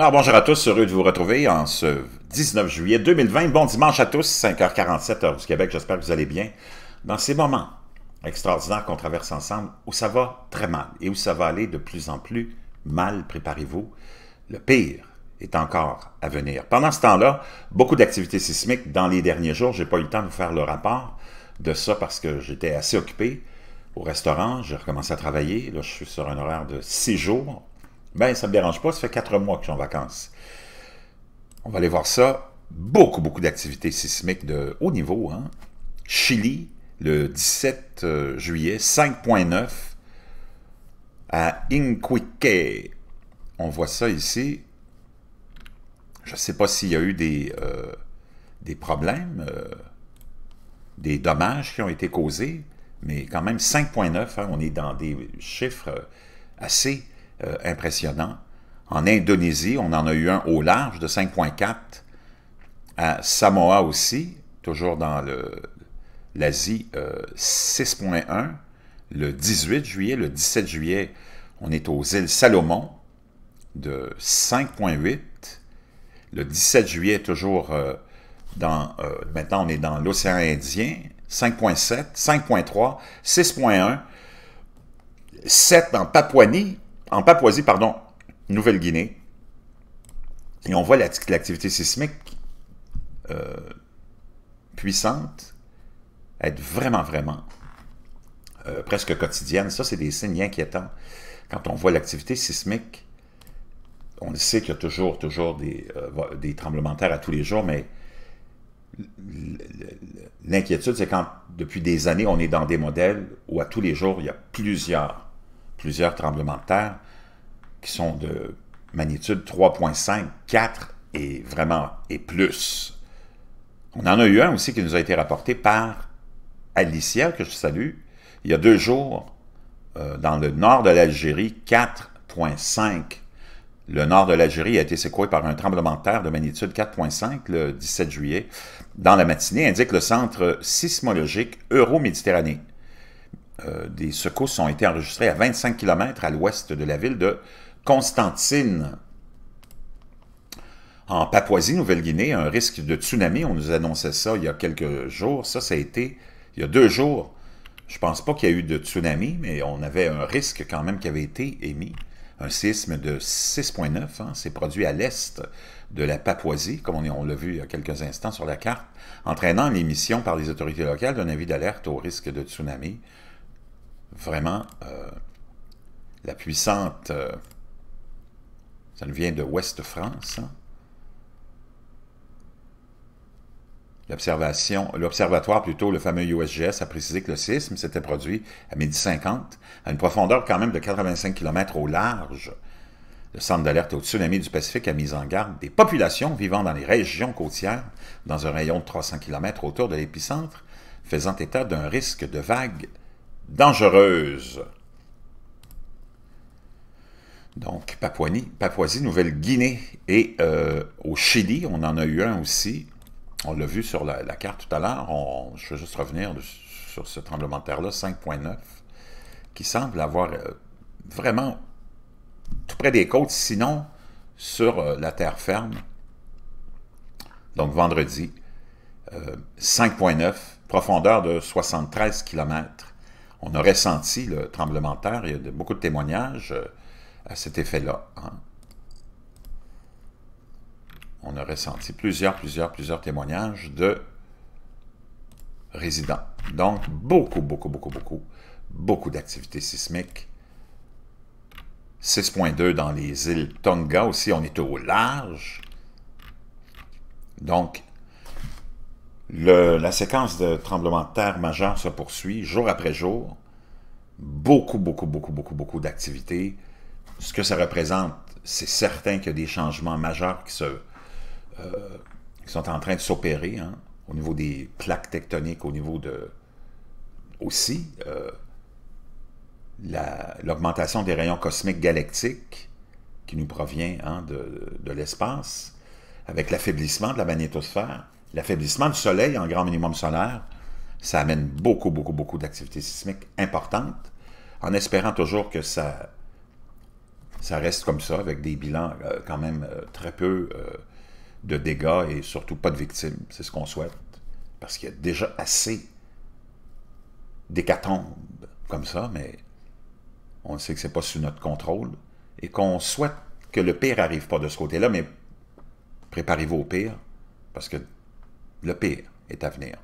Alors bonjour à tous, heureux de vous retrouver en ce 19 juillet 2020. Bon dimanche à tous, 5h47 heure du Québec, j'espère que vous allez bien. Dans ces moments extraordinaires qu'on traverse ensemble, où ça va très mal et où ça va aller de plus en plus mal, préparez-vous, le pire est encore à venir. Pendant ce temps-là, beaucoup d'activités sismiques dans les derniers jours, j'ai pas eu le temps de vous faire le rapport de ça parce que j'étais assez occupé au restaurant, j'ai recommencé à travailler, là je suis sur un horaire de 6 jours, ben, ça me dérange pas, ça fait quatre mois que je suis en vacances. On va aller voir ça. Beaucoup, beaucoup d'activités sismiques de haut niveau. Hein. Chili, le 17 euh, juillet, 5.9 à Inquique. On voit ça ici. Je ne sais pas s'il y a eu des, euh, des problèmes, euh, des dommages qui ont été causés, mais quand même 5.9, hein, on est dans des chiffres assez euh, impressionnant. En Indonésie, on en a eu un au large de 5,4. À Samoa aussi, toujours dans l'Asie, 6,1. Euh, le 18 juillet, le 17 juillet, on est aux îles Salomon de 5,8. Le 17 juillet, toujours euh, dans... maintenant, on est dans l'océan Indien, 5,7, 5,3, 6,1. 7 en Papouanie, en Papouasie, pardon, Nouvelle-Guinée, et on voit l'activité sismique euh, puissante être vraiment, vraiment euh, presque quotidienne. Ça, c'est des signes inquiétants. Quand on voit l'activité sismique, on sait qu'il y a toujours, toujours des, euh, des tremblements de terre à tous les jours, mais l'inquiétude, c'est quand depuis des années, on est dans des modèles où à tous les jours, il y a plusieurs plusieurs tremblements de terre qui sont de magnitude 3.5, 4 et vraiment et plus. On en a eu un aussi qui nous a été rapporté par Alicia, que je salue, il y a deux jours, euh, dans le nord de l'Algérie, 4.5. Le nord de l'Algérie a été secoué par un tremblement de terre de magnitude 4.5 le 17 juillet. Dans la matinée, indique le Centre sismologique Euro-Méditerranée. Euh, des secousses ont été enregistrées à 25 km à l'ouest de la ville de Constantine. En Papouasie-Nouvelle-Guinée, un risque de tsunami, on nous annonçait ça il y a quelques jours, ça, ça a été il y a deux jours. Je ne pense pas qu'il y a eu de tsunami, mais on avait un risque quand même qui avait été émis. Un séisme de 6,9 hein, s'est produit à l'est de la Papouasie, comme on, l'a vu il y a quelques instants sur la carte, entraînant l'émission par les autorités locales d'un avis d'alerte au risque de tsunami vraiment euh, la puissante... Euh, ça nous vient de Ouest-France. Hein. L'observation, l'observatoire plutôt, le fameux USGS, a précisé que le sisme s'était produit à midi 50, à une profondeur quand même de 85 km au large. Le centre d'alerte au tsunami du Pacifique a mis en garde des populations vivant dans les régions côtières, dans un rayon de 300 km autour de l'épicentre, faisant état d'un risque de vagues dangereuse. Donc, Papouasie, Nouvelle-Guinée et euh, au Chili, on en a eu un aussi. On l'a vu sur la, carte tout à l'heure. Je vais juste revenir sur ce tremblement de terre-là, 5.9, qui semble avoir euh, vraiment tout près des côtes, sinon sur euh, la terre ferme. Donc, vendredi, 5.9, profondeur de 73 km on aurait senti le tremblement de terre. Il y a beaucoup de témoignages euh, à cet effet-là. Hein. On aurait senti plusieurs, plusieurs, plusieurs témoignages de résidents. Donc, beaucoup, beaucoup, beaucoup, beaucoup, beaucoup d'activités sismiques. 6.2 dans les îles Tonga aussi, on est au large. Donc, la séquence de tremblements de terre majeurs se poursuit jour après jour. Beaucoup, beaucoup, beaucoup, beaucoup, beaucoup d'activités. Ce que ça représente, c'est certain qu'il y a des changements majeurs qui, euh, sont en train de s'opérer hein, au niveau des plaques tectoniques, au niveau de aussi euh, l'augmentation des rayons cosmiques galactiques qui nous provient hein, de l'espace, avec l'affaiblissement de la magnétosphère L'affaiblissement du soleil en grand minimum solaire, ça amène beaucoup, beaucoup, beaucoup d'activités sismiques importantes, en espérant toujours que ça, ça reste comme ça, avec des bilans euh, quand même euh, très peu euh, de dégâts et surtout pas de victimes. C'est ce qu'on souhaite, parce qu'il y a déjà assez d'hécatombes comme ça, mais on sait que c'est pas sous notre contrôle et qu'on souhaite que le pire arrive pas de ce côté-là, mais préparez-vous au pire, parce que le pire est à venir.